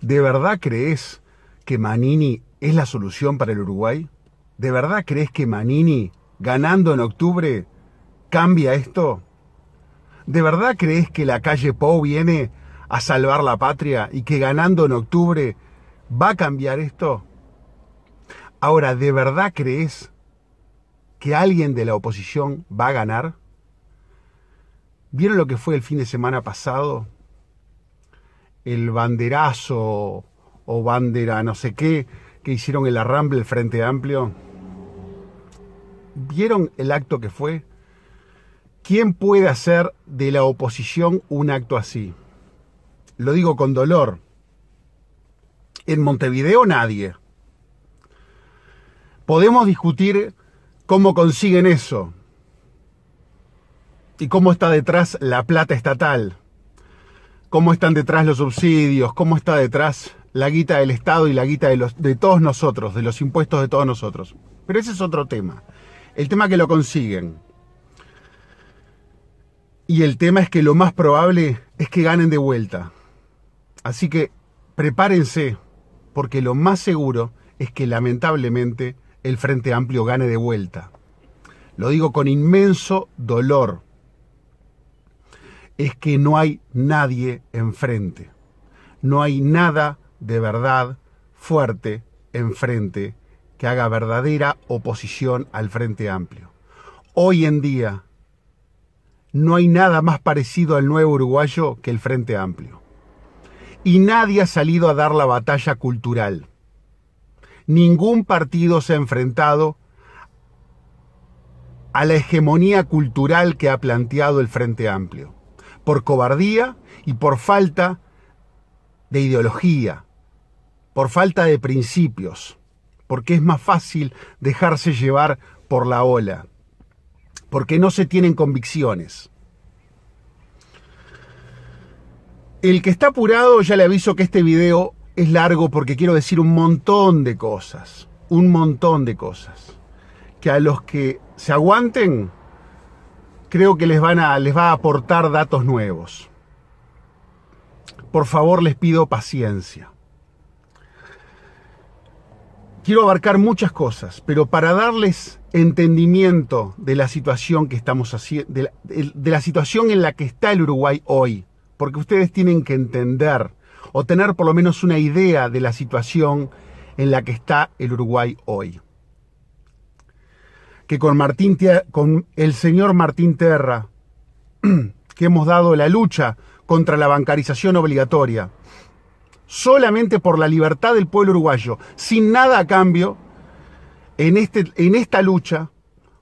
¿De verdad crees que Manini es la solución para el Uruguay? ¿De verdad crees que Manini, ganando en octubre, cambia esto? ¿De verdad crees que la calle Pou viene a salvar la patria y que ganando en octubre va a cambiar esto? Ahora, ¿de verdad crees que alguien de la oposición va a ganar? ¿Vieron lo que fue el fin de semana pasado? el banderazo o bandera no sé qué que hicieron el arramble el Frente Amplio? ¿Vieron el acto que fue? ¿Quién puede hacer de la oposición un acto así? Lo digo con dolor. En Montevideo nadie. Podemos discutir cómo consiguen eso y cómo está detrás la plata estatal cómo están detrás los subsidios, cómo está detrás la guita del Estado y la guita de, de todos nosotros, de los impuestos de todos nosotros. Pero ese es otro tema. El tema que lo consiguen. Y el tema es que lo más probable es que ganen de vuelta. Así que prepárense, porque lo más seguro es que lamentablemente el Frente Amplio gane de vuelta. Lo digo con inmenso dolor, es que no hay nadie enfrente. No hay nada de verdad fuerte enfrente que haga verdadera oposición al Frente Amplio. Hoy en día no hay nada más parecido al nuevo uruguayo que el Frente Amplio. Y nadie ha salido a dar la batalla cultural. Ningún partido se ha enfrentado a la hegemonía cultural que ha planteado el Frente Amplio por cobardía y por falta de ideología, por falta de principios, porque es más fácil dejarse llevar por la ola, porque no se tienen convicciones. El que está apurado, ya le aviso que este video es largo porque quiero decir un montón de cosas, un montón de cosas, que a los que se aguanten creo que les, van a, les va a aportar datos nuevos. Por favor, les pido paciencia. Quiero abarcar muchas cosas, pero para darles entendimiento de la situación que estamos haciendo, de la situación en la que está el Uruguay hoy, porque ustedes tienen que entender o tener por lo menos una idea de la situación en la que está el Uruguay hoy que con, Martín, con el señor Martín Terra, que hemos dado la lucha contra la bancarización obligatoria, solamente por la libertad del pueblo uruguayo, sin nada a cambio, en, este, en esta lucha,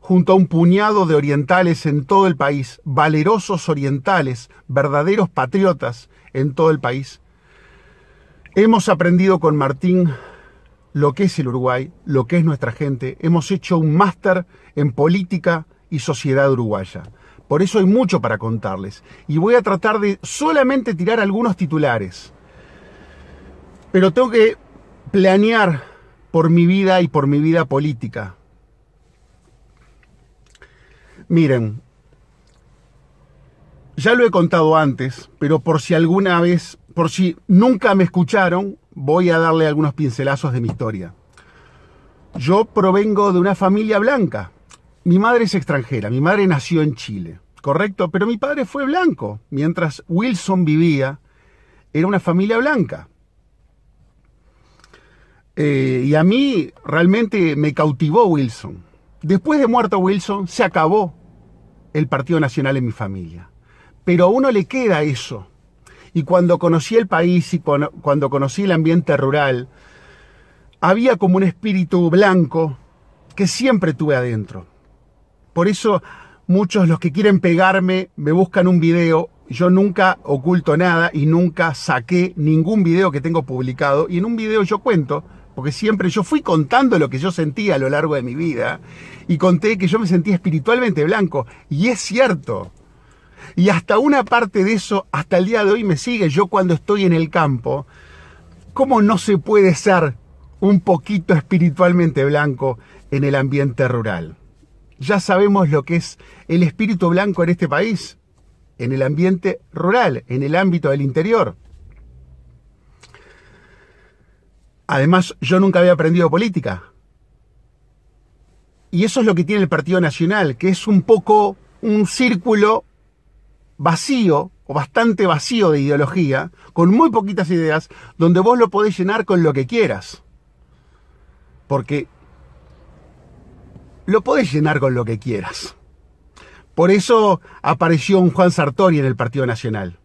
junto a un puñado de orientales en todo el país, valerosos orientales, verdaderos patriotas en todo el país, hemos aprendido con Martín lo que es el Uruguay, lo que es nuestra gente. Hemos hecho un máster en política y sociedad uruguaya. Por eso hay mucho para contarles. Y voy a tratar de solamente tirar algunos titulares. Pero tengo que planear por mi vida y por mi vida política. Miren, ya lo he contado antes, pero por si alguna vez, por si nunca me escucharon voy a darle algunos pincelazos de mi historia. Yo provengo de una familia blanca. Mi madre es extranjera, mi madre nació en Chile, correcto, pero mi padre fue blanco. Mientras Wilson vivía, era una familia blanca. Eh, y a mí realmente me cautivó Wilson. Después de muerto Wilson, se acabó el Partido Nacional en mi familia. Pero a uno le queda eso, y cuando conocí el país y cuando conocí el ambiente rural, había como un espíritu blanco que siempre tuve adentro. Por eso muchos los que quieren pegarme me buscan un video. Yo nunca oculto nada y nunca saqué ningún video que tengo publicado. Y en un video yo cuento, porque siempre yo fui contando lo que yo sentía a lo largo de mi vida. Y conté que yo me sentía espiritualmente blanco. Y es cierto. Y hasta una parte de eso, hasta el día de hoy me sigue. Yo cuando estoy en el campo, ¿cómo no se puede ser un poquito espiritualmente blanco en el ambiente rural? Ya sabemos lo que es el espíritu blanco en este país, en el ambiente rural, en el ámbito del interior. Además, yo nunca había aprendido política. Y eso es lo que tiene el Partido Nacional, que es un poco un círculo vacío o bastante vacío de ideología, con muy poquitas ideas, donde vos lo podés llenar con lo que quieras. Porque lo podés llenar con lo que quieras. Por eso apareció un Juan Sartori en el Partido Nacional.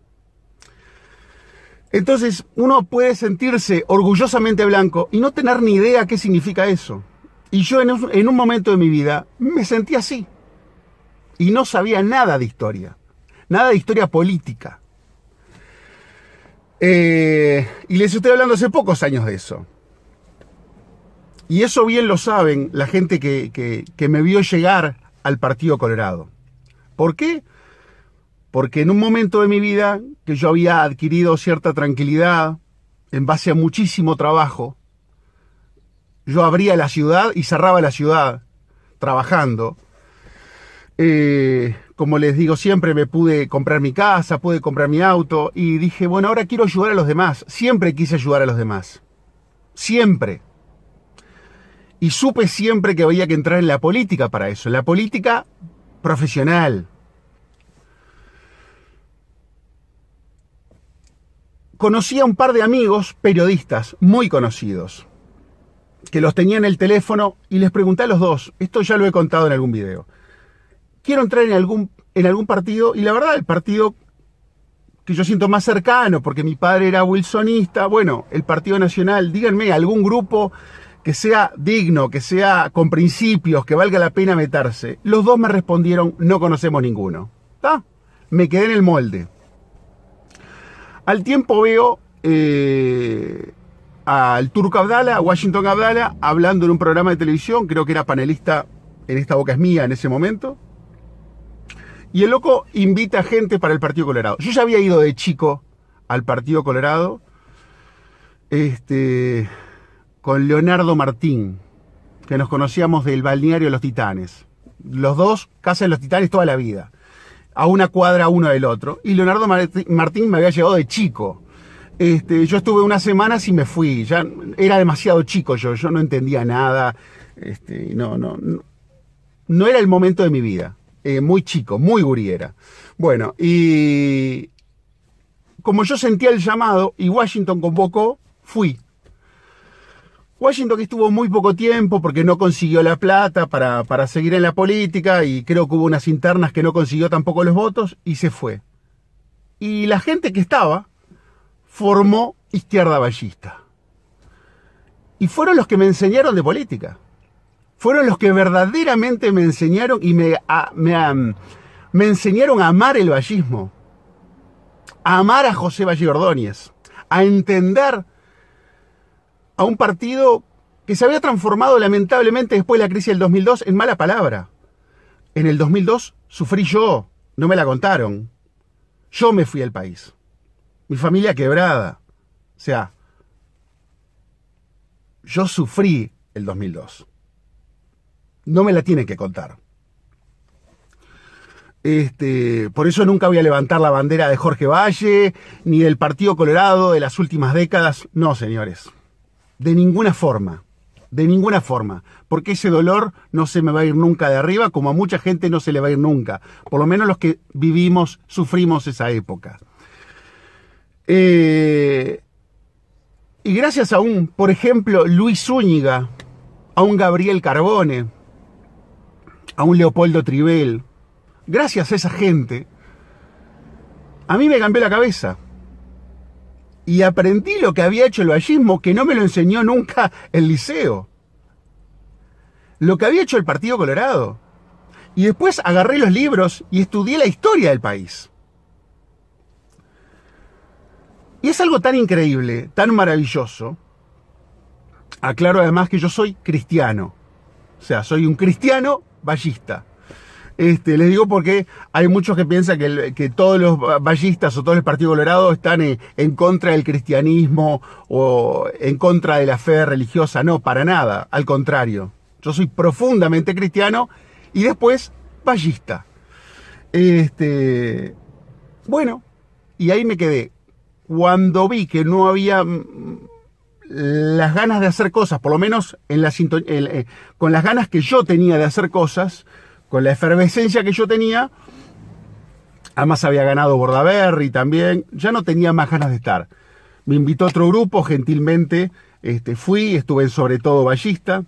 Entonces uno puede sentirse orgullosamente blanco y no tener ni idea qué significa eso. Y yo en un, momento de mi vida me sentí así. Y no sabía nada de historia. Nada de historia política. Eh, y les estoy hablando hace pocos años de eso. Y eso bien lo saben la gente que me vio llegar al Partido Colorado. ¿Por qué? Porque en un momento de mi vida que yo había adquirido cierta tranquilidad en base a muchísimo trabajo, yo abría la ciudad y cerraba la ciudad trabajando eh, como les digo siempre, me pude comprar mi casa, pude comprar mi auto y dije, bueno, ahora quiero ayudar a los demás. Siempre quise ayudar a los demás. Siempre. Y supe siempre que había que entrar en la política para eso, en la política profesional. Conocí a un par de amigos periodistas muy conocidos, que los tenía en el teléfono y les pregunté a los dos, esto ya lo he contado en algún video, quiero entrar en algún, en algún partido, y la verdad, el partido que yo siento más cercano, porque mi padre era wilsonista, bueno, el Partido Nacional, díganme, algún grupo que sea digno, que sea con principios, que valga la pena meterse. Los dos me respondieron, no conocemos ninguno. ¿Está? Me quedé en el molde. Al tiempo veo eh, al turco Abdala, a Washington Abdala, hablando en un programa de televisión, creo que era panelista en esta boca es mía en ese momento. Y el loco invita gente para el Partido Colorado. Yo ya había ido de chico al Partido Colorado este, con Leonardo Martín, que nos conocíamos del balneario de los Titanes. Los dos casan los Titanes toda la vida, a una cuadra uno del otro. Y Leonardo Martín me había llevado de chico. Este, yo estuve unas semanas y me fui. Ya era demasiado chico yo, yo no entendía nada. Este, no, no, no era el momento de mi vida. Eh, muy chico, muy guriera. Bueno, y como yo sentía el llamado y Washington convocó, fui. Washington que estuvo muy poco tiempo porque no consiguió la plata para, para, seguir en la política y creo que hubo unas internas que no consiguió tampoco los votos y se fue. Y la gente que estaba formó izquierda ballista. Y fueron los que me enseñaron de política fueron los que verdaderamente me enseñaron y me, a, me, enseñaron a amar el vallismo, a amar a José Valle Ordóñez, a entender a un partido que se había transformado lamentablemente después de la crisis del 2002 en mala palabra. En el 2002 sufrí yo, no me la contaron. Yo me fui al país. Mi familia quebrada. O sea, yo sufrí el 2002 no me la tienen que contar. Este, por eso nunca voy a levantar la bandera de Jorge Valle, ni del Partido Colorado de las últimas décadas. No, señores. De ninguna forma. De ninguna forma. Porque ese dolor no se me va a ir nunca de arriba, como a mucha gente no se le va a ir nunca. Por lo menos los que vivimos, sufrimos esa época. Eh, y gracias a un, por ejemplo, Luis Zúñiga, a un Gabriel Carbone, a un Leopoldo Tribel, Gracias a esa gente, a mí me cambió la cabeza. Y aprendí lo que había hecho el vallismo, que no me lo enseñó nunca el liceo. Lo que había hecho el Partido Colorado. Y después agarré los libros y estudié la historia del país. Y es algo tan increíble, tan maravilloso. Aclaro además que yo soy cristiano. O sea, soy un cristiano ballista. Este, les digo porque hay muchos que piensan que, todos los ballistas o todo el Partido Colorado están eh, en, contra del cristianismo o en contra de la fe religiosa. No, para nada, al contrario. Yo soy profundamente cristiano y después ballista. Este, bueno, y ahí me quedé. Cuando vi que no había las ganas de hacer cosas, por lo menos en la eh, con las ganas que yo tenía de hacer cosas, con la efervescencia que yo tenía, además había ganado Bordaberry también, ya no tenía más ganas de estar. Me invitó otro grupo, gentilmente este, fui, estuve en sobre todo ballista,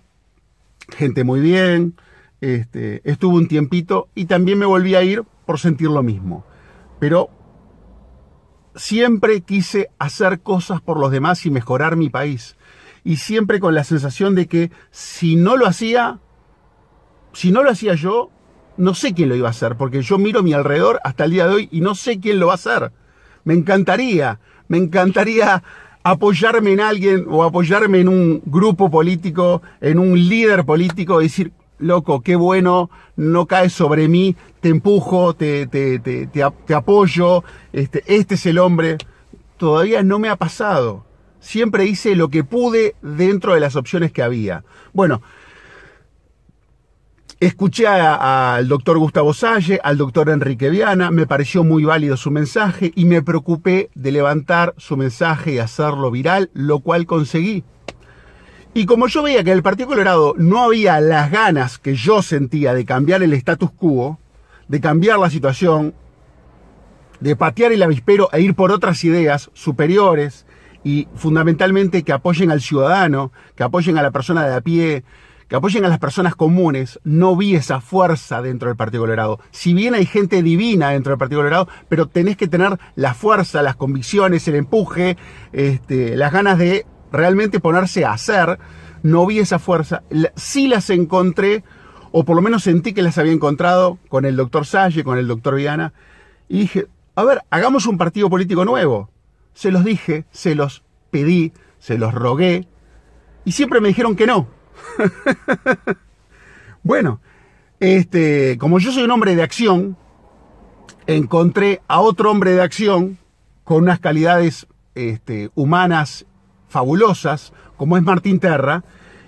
gente muy bien, este, estuve un tiempito y también me volví a ir por sentir lo mismo. Pero siempre quise hacer cosas por los demás y mejorar mi país. Y siempre con la sensación de que si no lo hacía, si no lo hacía yo, no sé quién lo iba a hacer, porque yo miro a mi alrededor hasta el día de hoy y no sé quién lo va a hacer. Me encantaría, me encantaría apoyarme en alguien o apoyarme en un grupo político, en un líder político, y decir, loco, qué bueno, no caes sobre mí, te empujo, te, apoyo, este, este es el hombre. Todavía no me ha pasado. Siempre hice lo que pude dentro de las opciones que había. Bueno, escuché al doctor Gustavo Salle, al doctor Enrique Viana, me pareció muy válido su mensaje y me preocupé de levantar su mensaje y hacerlo viral, lo cual conseguí. Y como yo veía que en el Partido Colorado no había las ganas que yo sentía de cambiar el status quo, de cambiar la situación, de patear el avispero e ir por otras ideas superiores y fundamentalmente que apoyen al ciudadano, que apoyen a la persona de a pie, que apoyen a las personas comunes, no vi esa fuerza dentro del Partido Colorado. Si bien hay gente divina dentro del Partido Colorado, pero tenés que tener la fuerza, las convicciones, el empuje, este, las ganas de realmente ponerse a hacer, no vi esa fuerza. Sí las encontré, o por lo menos sentí que las había encontrado con el doctor Salle, con el doctor Viana, y dije, a ver, hagamos un partido político nuevo. Se los dije, se los pedí, se los rogué, y siempre me dijeron que no. bueno, este, como yo soy un hombre de acción, encontré a otro hombre de acción con unas calidades este, humanas fabulosas, como es Martín Terra,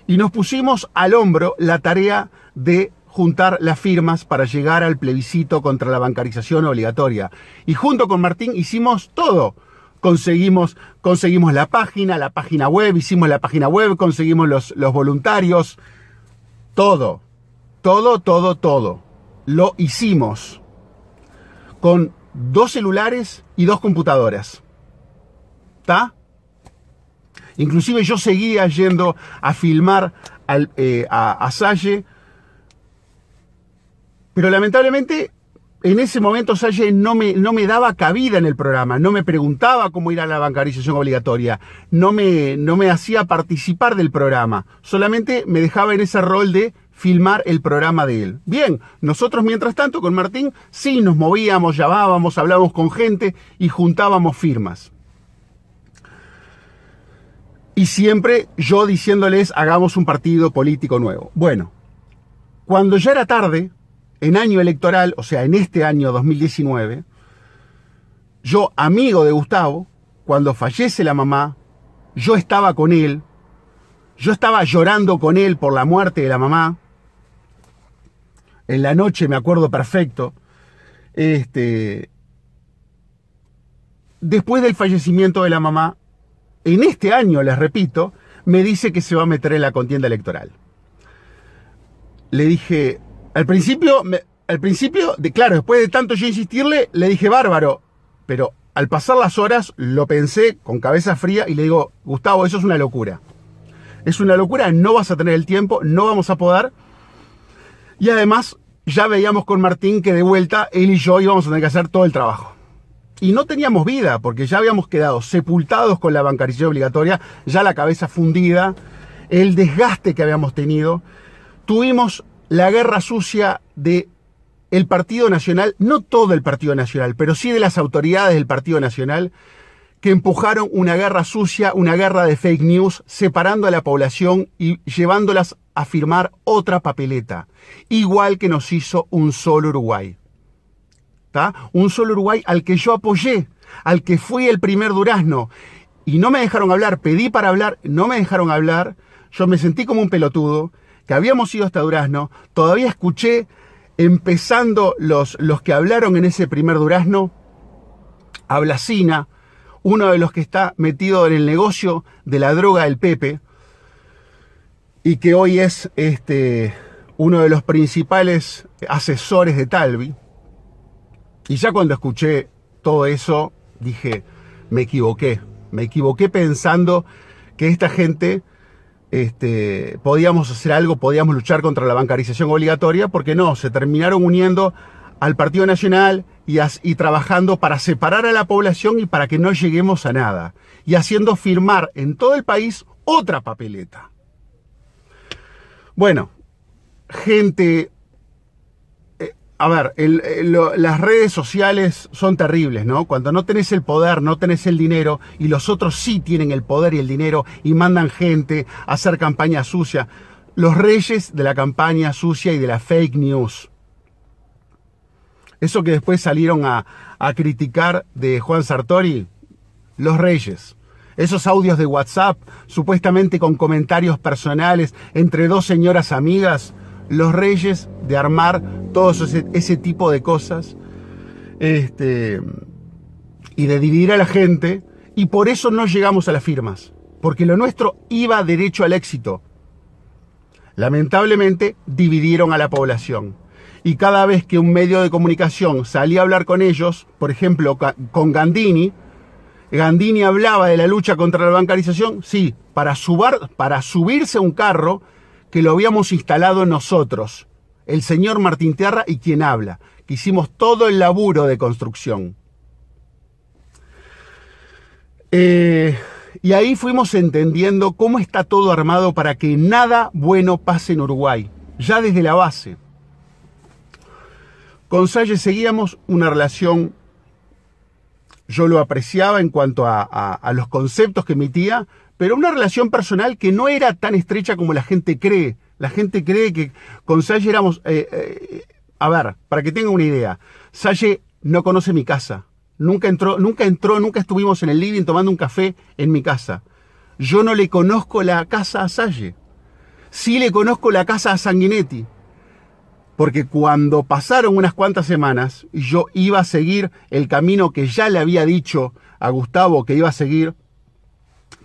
y nos pusimos al hombro la tarea de juntar las firmas para llegar al plebiscito contra la bancarización obligatoria. Y junto con Martín hicimos todo. Conseguimos, conseguimos la página, la página web, hicimos la página web, conseguimos los, los voluntarios, todo, todo, todo, todo. Lo hicimos con dos celulares y dos computadoras. ¿Está? Inclusive yo seguía yendo a filmar eh, a, Salle, pero lamentablemente en ese momento Salle no me, no me, daba cabida en el programa, no me preguntaba cómo ir a la bancarización obligatoria, no me, no me hacía participar del programa, solamente me dejaba en ese rol de filmar el programa de él. Bien, nosotros mientras tanto con Martín sí nos movíamos, llamábamos, hablábamos con gente y juntábamos firmas. Y siempre yo diciéndoles, hagamos un partido político nuevo. Bueno, cuando ya era tarde, en año electoral, o sea, en este año 2019, yo, amigo de Gustavo, cuando fallece la mamá, yo estaba con él, yo estaba llorando con él por la muerte de la mamá. En la noche me acuerdo perfecto. Este, después del fallecimiento de la mamá, en este año, les repito, me dice que se va a meter en la contienda electoral. Le dije, al principio, al principio, claro, después de tanto yo insistirle, le dije, bárbaro, pero al pasar las horas lo pensé con cabeza fría y le digo, Gustavo, eso es una locura. Es una locura, no vas a tener el tiempo, no vamos a poder. Y además, ya veíamos con Martín que de vuelta él y yo íbamos a tener que hacer todo el trabajo y no teníamos vida, porque ya habíamos quedado sepultados con la bancarilla obligatoria, ya la cabeza fundida, el desgaste que habíamos tenido. Tuvimos la guerra sucia de el Partido Nacional, no todo el Partido Nacional, pero sí de las autoridades del Partido Nacional, que empujaron una guerra sucia, una guerra de fake news, separando a la población y llevándolas a firmar otra papeleta, igual que nos hizo un solo Uruguay. Un solo Uruguay al que yo apoyé, al que fui el primer durazno. Y no me dejaron hablar, pedí para hablar, no me dejaron hablar. Yo me sentí como un pelotudo, que habíamos ido hasta Durazno. Todavía escuché, empezando los, los que hablaron en ese primer Durazno, a Blasina, uno de los que está metido en el negocio de la droga del Pepe, y que hoy es este, uno de los principales asesores de Talvi. Y ya cuando escuché todo eso, dije, me equivoqué. Me equivoqué pensando que esta gente este, podíamos hacer algo, podíamos luchar contra la bancarización obligatoria, porque no, se terminaron uniendo al Partido Nacional y, y, trabajando para separar a la población y para que no lleguemos a nada, y haciendo firmar en todo el país otra papeleta. Bueno, gente a ver, eh, las redes sociales son terribles, ¿no? Cuando no tenés el poder, no tenés el dinero, y los otros sí tienen el poder y el dinero, y mandan gente a hacer campaña sucia. Los reyes de la campaña sucia y de la fake news. Eso que después salieron a, a criticar de Juan Sartori, los reyes. Esos audios de WhatsApp, supuestamente con comentarios personales entre dos señoras amigas, los reyes de armar todo ese, tipo de cosas este, y de dividir a la gente. Y por eso no llegamos a las firmas, porque lo nuestro iba derecho al éxito. Lamentablemente dividieron a la población. Y cada vez que un medio de comunicación salía a hablar con ellos, por ejemplo con Gandini, Gandini hablaba de la lucha contra la bancarización, sí, para, subar, para subirse a un carro que lo habíamos instalado nosotros, el señor Martín tierra y quien habla, que hicimos todo el laburo de construcción. Eh, y ahí fuimos entendiendo cómo está todo armado para que nada bueno pase en Uruguay, ya desde la base. Con Salles seguíamos una relación, yo lo apreciaba en cuanto a, a los conceptos que emitía, pero una relación personal que no era tan estrecha como la gente cree. La gente cree que con Salle éramos... Eh, eh, a ver, para que tenga una idea, Salle no conoce mi casa. Nunca entró, nunca entró, nunca estuvimos en el living tomando un café en mi casa. Yo no le conozco la casa a Salle. Sí le conozco la casa a Sanguinetti. Porque cuando pasaron unas cuantas semanas, yo iba a seguir el camino que ya le había dicho a Gustavo que iba a seguir,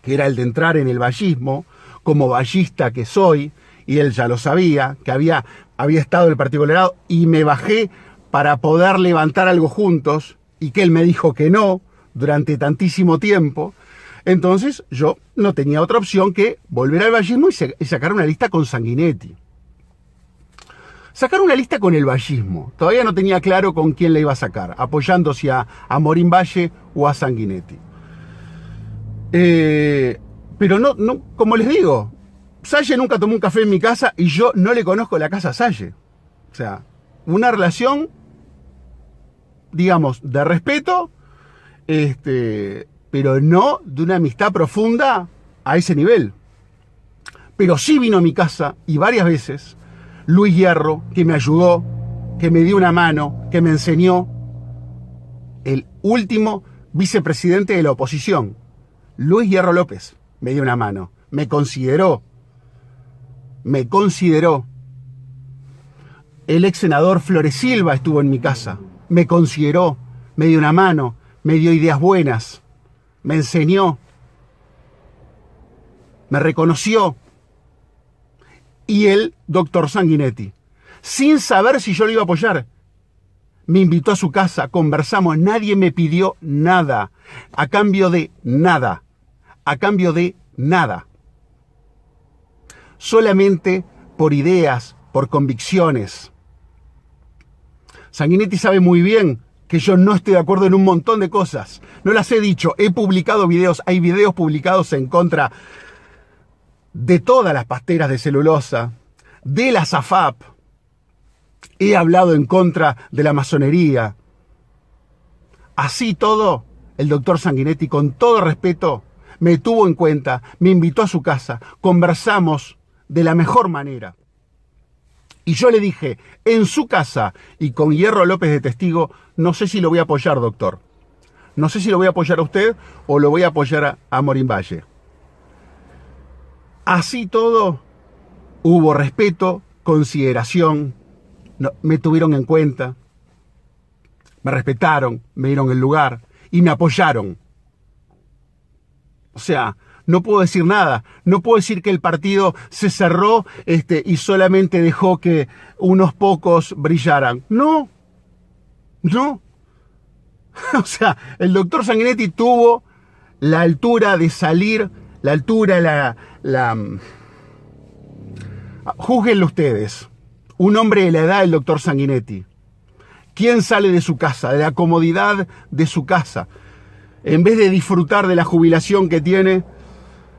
que era el de entrar en el vallismo, como vallista que soy, y él ya lo sabía, que había, había estado en el Partido Colorado, y me bajé para poder levantar algo juntos, y que él me dijo que no durante tantísimo tiempo. Entonces yo no tenía otra opción que volver al vallismo y, sacar una lista con Sanguinetti. Sacar una lista con el vallismo. Todavía no tenía claro con quién la iba a sacar, apoyándose a, a Morín Valle o a Sanguinetti. Eh, pero no, como les digo, Salle nunca tomó un café en mi casa y yo no le conozco la casa a Salle. O sea, una relación, digamos, de respeto, este, pero no de una amistad profunda a ese nivel. Pero sí vino a mi casa y varias veces Luis Hierro, que me ayudó, que me dio una mano, que me enseñó, el último vicepresidente de la oposición, Luis Hierro López me dio una mano, me consideró, me consideró. El ex senador Flores Silva estuvo en mi casa, me consideró, me dio una mano, me dio ideas buenas, me enseñó, me reconoció. Y el doctor Sanguinetti, sin saber si yo lo iba a apoyar, me invitó a su casa, conversamos, nadie me pidió nada, a cambio de nada a cambio de nada. Solamente por ideas, por convicciones. Sanguinetti sabe muy bien que yo no estoy de acuerdo en un montón de cosas. No las he dicho, he publicado videos, hay videos publicados en contra de todas las pasteras de celulosa, de la SAFAP, he hablado en contra de la masonería. Así todo, el doctor Sanguinetti, con todo respeto, me tuvo en cuenta, me invitó a su casa, conversamos de la mejor manera. Y yo le dije, en su casa y con Hierro López de testigo, no sé si lo voy a apoyar, doctor. No sé si lo voy a apoyar a usted o lo voy a apoyar a, Morín Valle. Así todo, hubo respeto, consideración, me tuvieron en cuenta, me respetaron, me dieron el lugar y me apoyaron. O sea, no puedo decir nada. No puedo decir que el partido se cerró este, y solamente dejó que unos pocos brillaran. No. No. o sea, el doctor Sanguinetti tuvo la altura de salir, la altura, la... la... Mm, ah, júzguenlo ustedes. Un hombre de la edad del doctor Sanguinetti. ¿Quién sale de su casa, de la comodidad de su casa? en vez de disfrutar de la jubilación que tiene,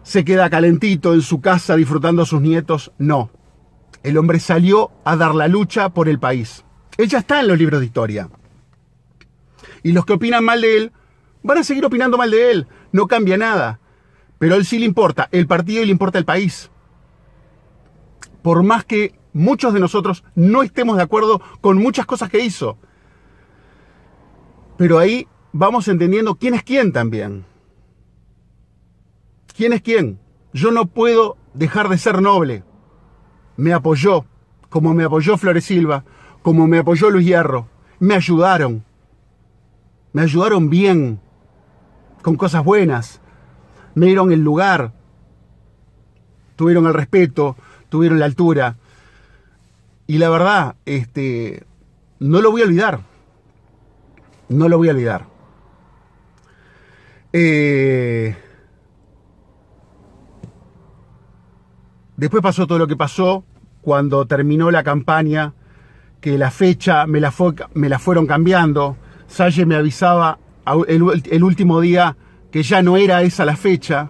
se queda calentito en su casa disfrutando a sus nietos. No. El hombre salió a dar la lucha por el país. Ella está en los libros de historia. Y los que opinan mal de él van a seguir opinando mal de él. No cambia nada. Pero a él sí le importa el partido y le importa el país. Por más que muchos de nosotros no estemos de acuerdo con muchas cosas que hizo. Pero ahí vamos entendiendo quién es quién también. ¿Quién es quién? Yo no puedo dejar de ser noble. Me apoyó, como me apoyó Flores Silva, como me apoyó Luis Hierro. Me ayudaron. Me ayudaron bien, con cosas buenas. Me dieron el lugar. Tuvieron el respeto, tuvieron la altura. Y la verdad, este, no lo voy a olvidar. No lo voy a olvidar. Eh, después pasó todo lo que pasó cuando terminó la campaña, que la fecha me la, fueron cambiando. Salle me avisaba el, último día que ya no era esa la fecha.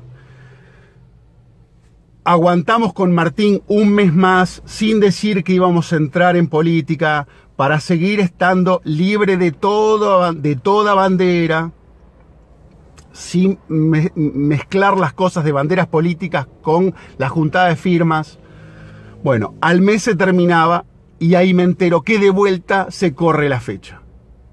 Aguantamos con Martín un mes más sin decir que íbamos a entrar en política para seguir estando libre de, todo, de toda bandera sin mezclar las cosas de banderas políticas con la juntada de firmas. Bueno, al mes se terminaba y ahí me entero que de vuelta se corre la fecha.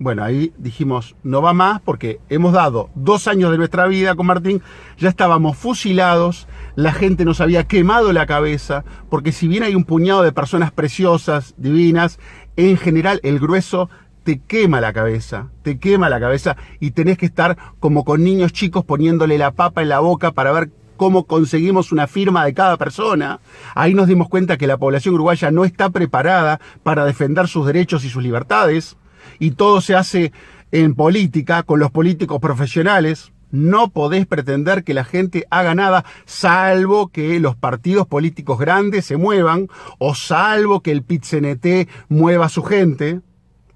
Bueno, ahí dijimos, no va más porque hemos dado dos años de nuestra vida con Martín, ya estábamos fusilados, la gente nos había quemado la cabeza, porque si bien hay un puñado de personas preciosas, divinas, en general el grueso te quema la cabeza, te quema la cabeza y tenés que estar como con niños chicos poniéndole la papa en la boca para ver cómo conseguimos una firma de cada persona. Ahí nos dimos cuenta que la población uruguaya no está preparada para defender sus derechos y sus libertades y todo se hace en política con los políticos profesionales. No podés pretender que la gente haga nada salvo que los partidos políticos grandes se muevan o salvo que el PITCNT mueva a su gente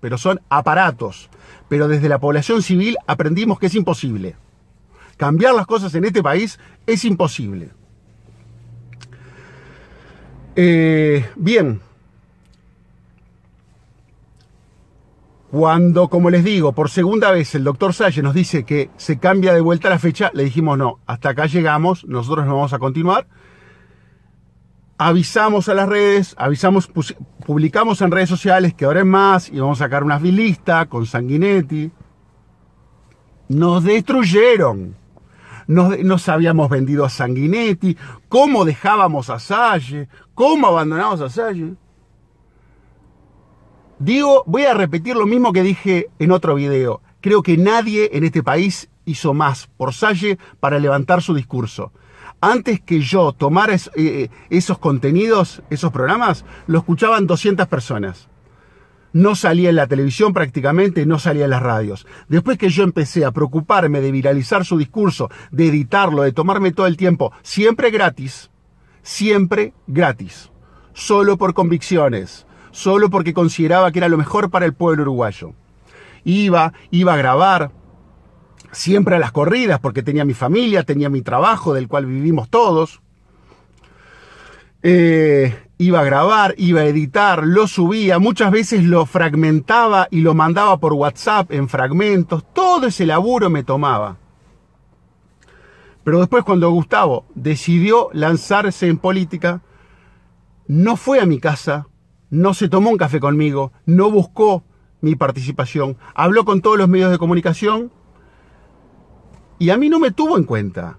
pero son aparatos. Pero desde la población civil aprendimos que es imposible. Cambiar las cosas en este país es imposible. Eh, bien. Cuando, como les digo, por segunda vez el doctor Salle nos dice que se cambia de vuelta la fecha, le dijimos no, hasta acá llegamos, nosotros no vamos a continuar avisamos a las redes, avisamos, publicamos en redes sociales que ahora es más y vamos a sacar una filista con Sanguinetti. Nos destruyeron. Nos, nos, habíamos vendido a Sanguinetti, cómo dejábamos a Salle, cómo abandonamos a Salle. Digo, voy a repetir lo mismo que dije en otro video. Creo que nadie en este país hizo más por Salle para levantar su discurso antes que yo tomara eh, esos contenidos, esos programas, lo escuchaban 200 personas. No salía en la televisión prácticamente, no salía en las radios. Después que yo empecé a preocuparme de viralizar su discurso, de editarlo, de tomarme todo el tiempo, siempre gratis, siempre gratis, solo por convicciones, solo porque consideraba que era lo mejor para el pueblo uruguayo. Iba, iba a grabar, siempre a las corridas porque tenía mi familia, tenía mi trabajo del cual vivimos todos. Eh, iba a grabar, iba a editar, lo subía, muchas veces lo fragmentaba y lo mandaba por WhatsApp en fragmentos, todo ese laburo me tomaba. Pero después cuando Gustavo decidió lanzarse en política, no fue a mi casa, no se tomó un café conmigo, no buscó mi participación, habló con todos los medios de comunicación y a mí no me tuvo en cuenta.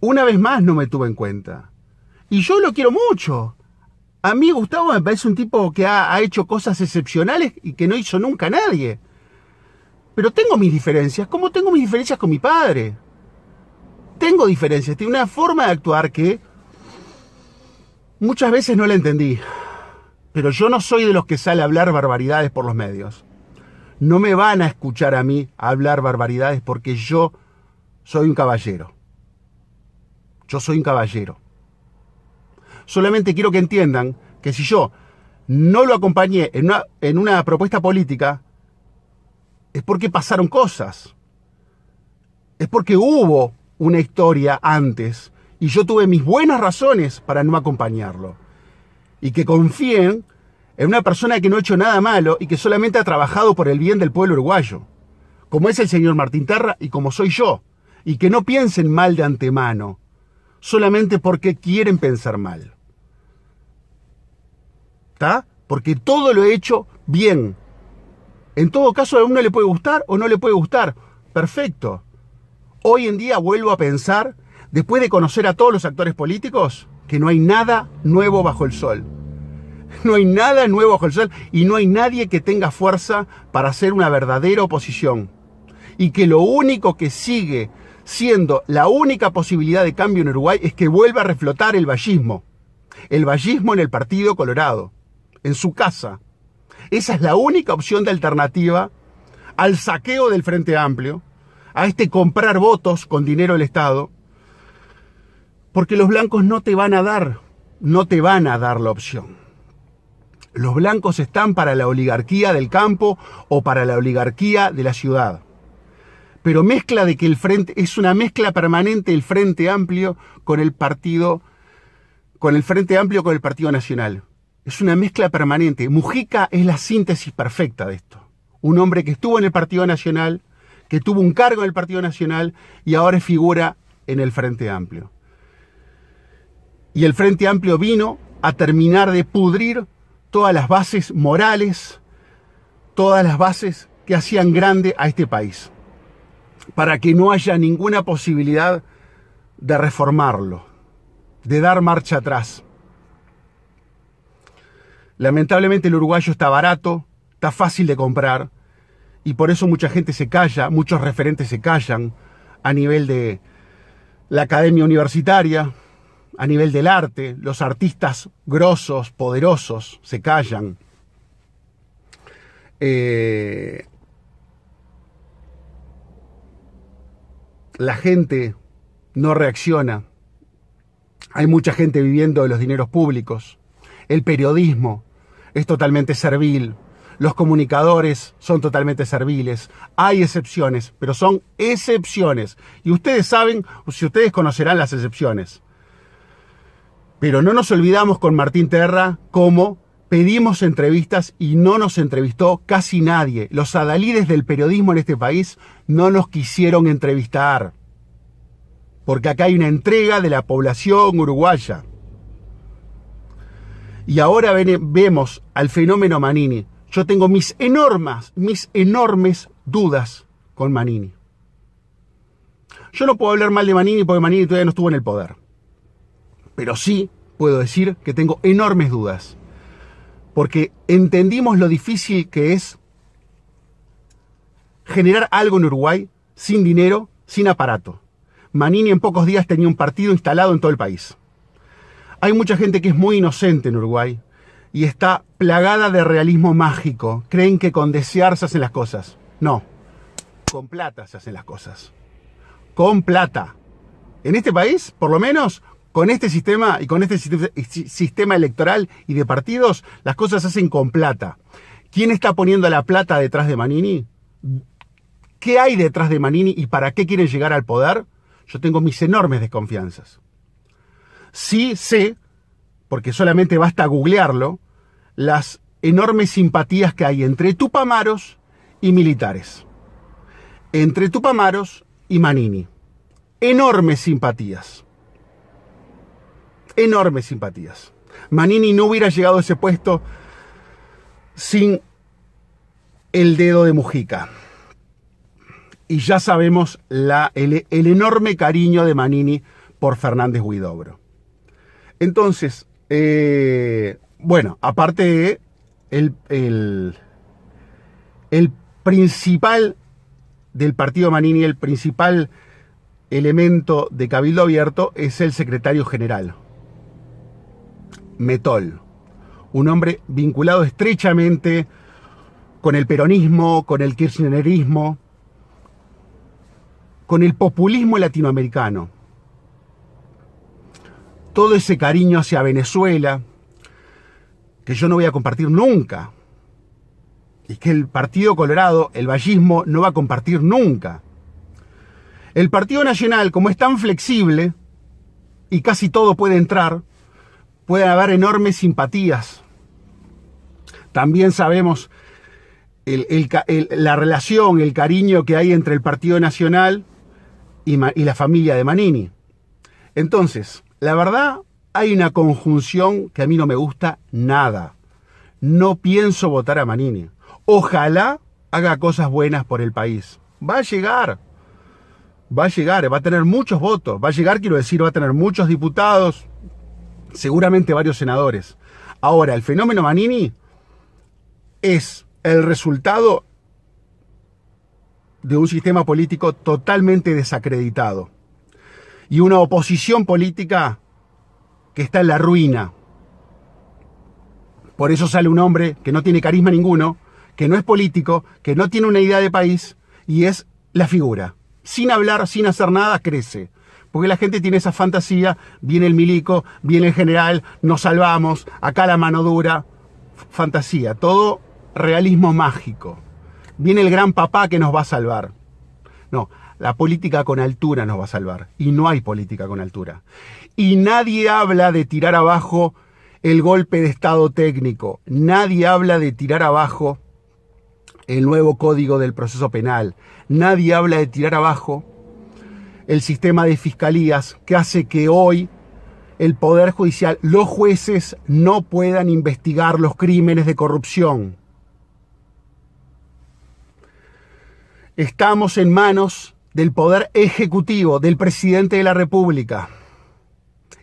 Una vez más no me tuvo en cuenta. Y yo lo quiero mucho. A mí Gustavo me parece un tipo que ha, hecho cosas excepcionales y que no hizo nunca nadie. Pero tengo mis diferencias, ¿Cómo tengo mis diferencias con mi padre. Tengo diferencias, tiene una forma de actuar que muchas veces no la entendí. Pero yo no soy de los que sale a hablar barbaridades por los medios. No me van a escuchar a mí hablar barbaridades porque yo soy un caballero. Yo soy un caballero. Solamente quiero que entiendan que si yo no lo acompañé en una, en una propuesta política, es porque pasaron cosas. Es porque hubo una historia antes y yo tuve mis buenas razones para no acompañarlo. Y que confíen en una persona que no ha hecho nada malo y que solamente ha trabajado por el bien del pueblo uruguayo, como es el señor Martín Terra y como soy yo y que no piensen mal de antemano, solamente porque quieren pensar mal. ¿Está? Porque todo lo he hecho bien. En todo caso, a uno le puede gustar o no le puede gustar. Perfecto. Hoy en día vuelvo a pensar, después de conocer a todos los actores políticos, que no hay nada nuevo bajo el sol. No hay nada nuevo bajo el sol y no hay nadie que tenga fuerza para hacer una verdadera oposición. Y que lo único que sigue siendo la única posibilidad de cambio en Uruguay es que vuelva a reflotar el vallismo. El vallismo en el Partido Colorado, en su casa. Esa es la única opción de alternativa al saqueo del Frente Amplio, a este comprar votos con dinero del Estado, porque los blancos no te van a dar, no te van a dar la opción. Los blancos están para la oligarquía del campo o para la oligarquía de la ciudad pero mezcla de que el frente es una mezcla permanente el Frente Amplio con el partido con el Frente Amplio con el Partido Nacional. Es una mezcla permanente. Mujica es la síntesis perfecta de esto. Un hombre que estuvo en el Partido Nacional, que tuvo un cargo en el Partido Nacional y ahora figura en el Frente Amplio. Y el Frente Amplio vino a terminar de pudrir todas las bases morales, todas las bases que hacían grande a este país para que no haya ninguna posibilidad de reformarlo, de dar marcha atrás. Lamentablemente el uruguayo está barato, está fácil de comprar, y por eso mucha gente se calla, muchos referentes se callan a nivel de la academia universitaria, a nivel del arte, los artistas grosos, poderosos, se callan. Eh, la gente no reacciona. Hay mucha gente viviendo de los dineros públicos. El periodismo es totalmente servil. Los comunicadores son totalmente serviles. Hay excepciones, pero son excepciones. Y ustedes saben, si ustedes conocerán las excepciones. Pero no nos olvidamos con Martín Terra cómo. Pedimos entrevistas y no nos entrevistó casi nadie. Los adalides del periodismo en este país no nos quisieron entrevistar. Porque acá hay una entrega de la población uruguaya. Y ahora vemos al fenómeno Manini. Yo tengo mis enormes, mis enormes dudas con Manini. Yo no puedo hablar mal de Manini porque Manini todavía no estuvo en el poder. Pero sí puedo decir que tengo enormes dudas porque entendimos lo difícil que es generar algo en Uruguay sin dinero, sin aparato. Manini en pocos días tenía un partido instalado en todo el país. Hay mucha gente que es muy inocente en Uruguay y está plagada de realismo mágico. Creen que con desear se hacen las cosas. No, con plata se hacen las cosas. Con plata. En este país, por lo menos, con este sistema y con este sistema electoral y de partidos, las cosas se hacen con plata. ¿Quién está poniendo la plata detrás de Manini? ¿Qué hay detrás de Manini y para qué quieren llegar al poder? Yo tengo mis enormes desconfianzas. Sí sé, porque solamente basta googlearlo, las enormes simpatías que hay entre Tupamaros y militares. Entre Tupamaros y Manini. Enormes simpatías enormes simpatías. Manini no hubiera llegado a ese puesto sin el dedo de Mujica. Y ya sabemos el, enorme cariño de Manini por Fernández Huidobro. Entonces, eh, bueno, aparte de el, el principal del partido Manini, el principal elemento de Cabildo Abierto es el secretario general, Metol, un hombre vinculado estrechamente con el peronismo, con el kirchnerismo, con el populismo latinoamericano. Todo ese cariño hacia Venezuela, que yo no voy a compartir nunca, y que el Partido Colorado, el vallismo, no va a compartir nunca. El Partido Nacional, como es tan flexible, y casi todo puede entrar, puede haber enormes simpatías. También sabemos la relación, el cariño que hay entre el Partido Nacional y, y la familia de Manini. Entonces, la verdad, hay una conjunción que a mí no me gusta nada. No pienso votar a Manini. Ojalá haga cosas buenas por el país. Va a llegar. Va a llegar, va a tener muchos votos. Va a llegar, quiero decir, va a tener muchos diputados, seguramente varios senadores. Ahora, el fenómeno Manini es el resultado de un sistema político totalmente desacreditado y una oposición política que está en la ruina. Por eso sale un hombre que no tiene carisma ninguno, que no es político, que no tiene una idea de país y es la figura. Sin hablar, sin hacer nada, crece. Porque la gente tiene esa fantasía, viene el milico, viene el general, nos salvamos, acá la mano dura, fantasía, todo realismo mágico. Viene el gran papá que nos va a salvar. No, la política con altura nos va a salvar. Y no hay política con altura. Y nadie habla de tirar abajo el golpe de Estado técnico. Nadie habla de tirar abajo el nuevo código del proceso penal. Nadie habla de tirar abajo el sistema de fiscalías que hace que hoy el Poder Judicial, los jueces no puedan investigar los crímenes de corrupción. Estamos en manos del Poder Ejecutivo, del Presidente de la República.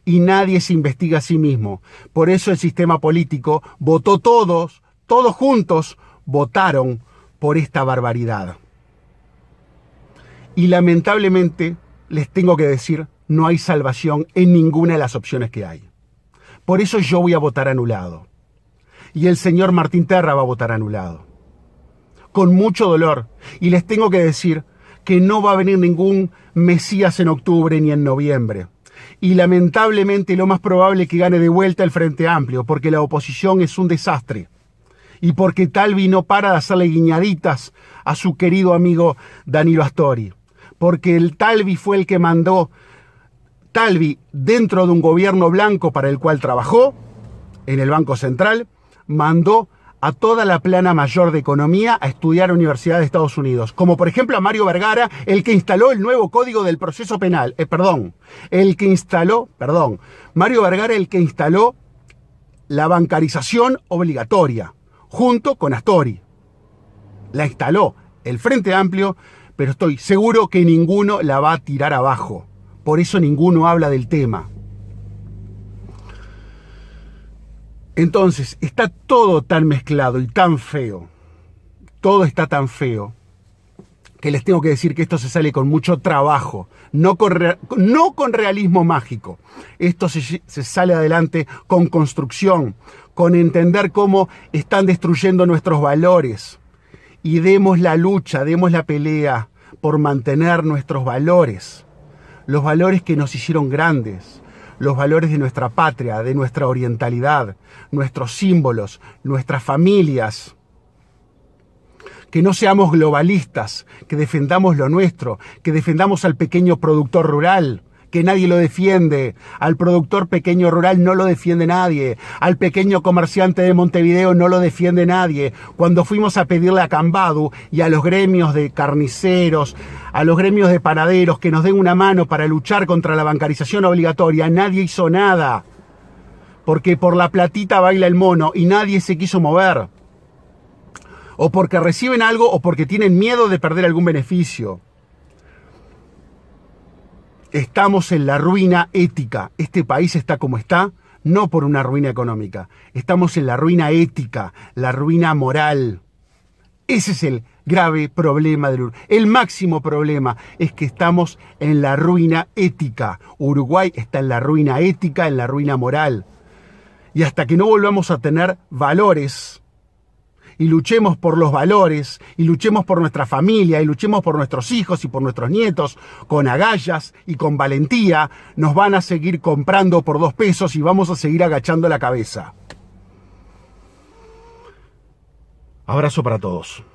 Y nadie se investiga a sí mismo. Por eso el sistema político votó todos, todos juntos, votaron por esta barbaridad. Y lamentablemente les tengo que decir, no hay salvación en ninguna de las opciones que hay. Por eso yo voy a votar anulado. Y el señor Martín Terra va a votar anulado. Con mucho dolor. Y les tengo que decir que no va a venir ningún Mesías en octubre ni en noviembre. Y lamentablemente lo más probable es que gane de vuelta el Frente Amplio, porque la oposición es un desastre. Y porque tal no para de hacerle guiñaditas a su querido amigo Danilo Astori porque el Talvi fue el que mandó Talvi dentro de un gobierno blanco para el cual trabajó, en el Banco Central, mandó a toda la plana mayor de economía a estudiar a Universidad de Estados Unidos, como por ejemplo a Mario Vergara, el que instaló el nuevo código del proceso penal, eh, perdón, el que instaló, perdón, Mario Vergara el que instaló la bancarización obligatoria, junto con Astori. La instaló el Frente Amplio pero estoy seguro que ninguno la va a tirar abajo. Por eso ninguno habla del tema. Entonces, está todo tan mezclado y tan feo. Todo está tan feo que les tengo que decir que esto se sale con mucho trabajo, no con, realismo mágico. Esto se, sale adelante con construcción, con entender cómo están destruyendo nuestros valores, y demos la lucha, demos la pelea por mantener nuestros valores, los valores que nos hicieron grandes, los valores de nuestra patria, de nuestra orientalidad, nuestros símbolos, nuestras familias. Que no seamos globalistas, que defendamos lo nuestro, que defendamos al pequeño productor rural, que nadie lo defiende, al productor pequeño rural no lo defiende nadie, al pequeño comerciante de Montevideo no lo defiende nadie. Cuando fuimos a pedirle a Cambadu y a los gremios de carniceros, a los gremios de panaderos que nos den una mano para luchar contra la bancarización obligatoria, nadie hizo nada. Porque por la platita baila el mono y nadie se quiso mover. O porque reciben algo o porque tienen miedo de perder algún beneficio. Estamos en la ruina ética. Este país está como está, no por una ruina económica. Estamos en la ruina ética, la ruina moral. Ese es el grave problema del Uruguay. El máximo problema es que estamos en la ruina ética. Uruguay está en la ruina ética, en la ruina moral. Y hasta que no volvamos a tener valores y luchemos por los valores, y luchemos por nuestra familia, y luchemos por nuestros hijos y por nuestros nietos, con agallas y con valentía, nos van a seguir comprando por dos pesos y vamos a seguir agachando la cabeza. Abrazo para todos.